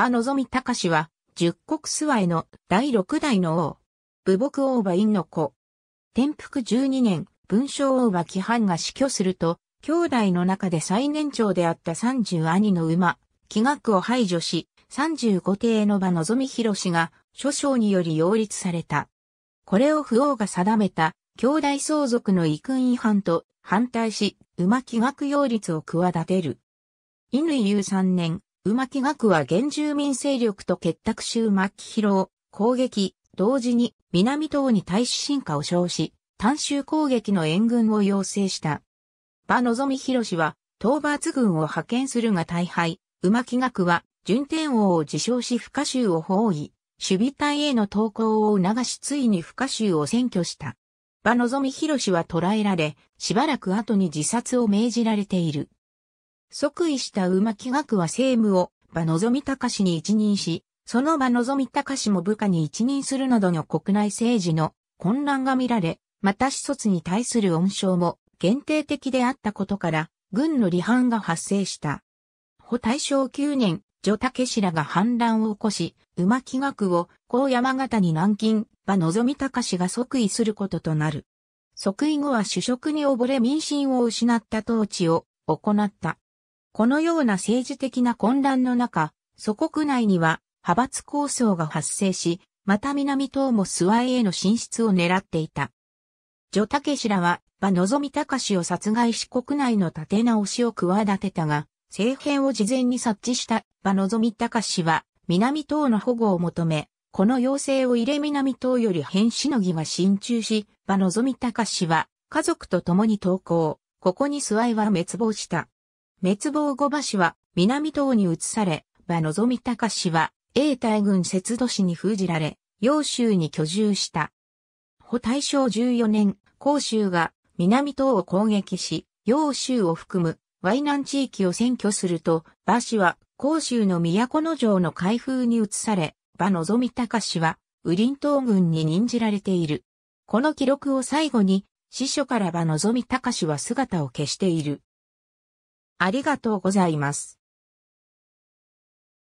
馬望み隆は、十国諏訪への第六代の王。武木王馬院の子。天福十二年、文章王馬規範が死去すると、兄弟の中で最年長であった三十兄の馬、気学を排除し、三十五帝の馬望み広が、諸将により擁立された。これを不王が定めた、兄弟相続の遺訓違反と反対し、馬気学擁立を企てる。犬優三年、馬木学は原住民勢力と結託し馬木広を攻撃、同時に南東に対し進化を称し、単州攻撃の援軍を要請した。馬望み広は、討伐軍を派遣するが大敗、馬木学は、順天王を自称し不可州を包囲、守備隊への投降を促しついに不可州を占拠した。馬望み広は捕らえられ、しばらく後に自殺を命じられている。即位した馬木学は政務を馬望み隆に一任し、その馬望み隆も部下に一任するなどの国内政治の混乱が見られ、また始卒に対する恩賞も限定的であったことから、軍の離反が発生した。保大正9年、女武氏らが反乱を起こし、馬木学を高山形に軟禁、馬望み隆が即位することとなる。即位後は主職に溺れ民心を失った統治を行った。このような政治的な混乱の中、祖国内には派閥構想が発生し、また南党も諏訪への進出を狙っていた。ジョタケシらは、馬望み隆を殺害し国内の立て直しを企てたが、政変を事前に察知した馬望隆氏は、南党の保護を求め、この要請を入れ南党より返しのぎは進駐し、馬望隆氏は、家族と共に投降、ここに諏訪は滅亡した。滅亡後馬氏は南島に移され、馬望み隆氏は英大軍節度市に封じられ、揚州に居住した。保大正14年、甲州が南島を攻撃し、揚州を含む淮南地域を占拠すると、馬氏は甲州の都の城の開封に移され、馬望み隆氏はウリン島軍に任じられている。この記録を最後に、司書から馬望み隆氏は姿を消している。ありがとうございます。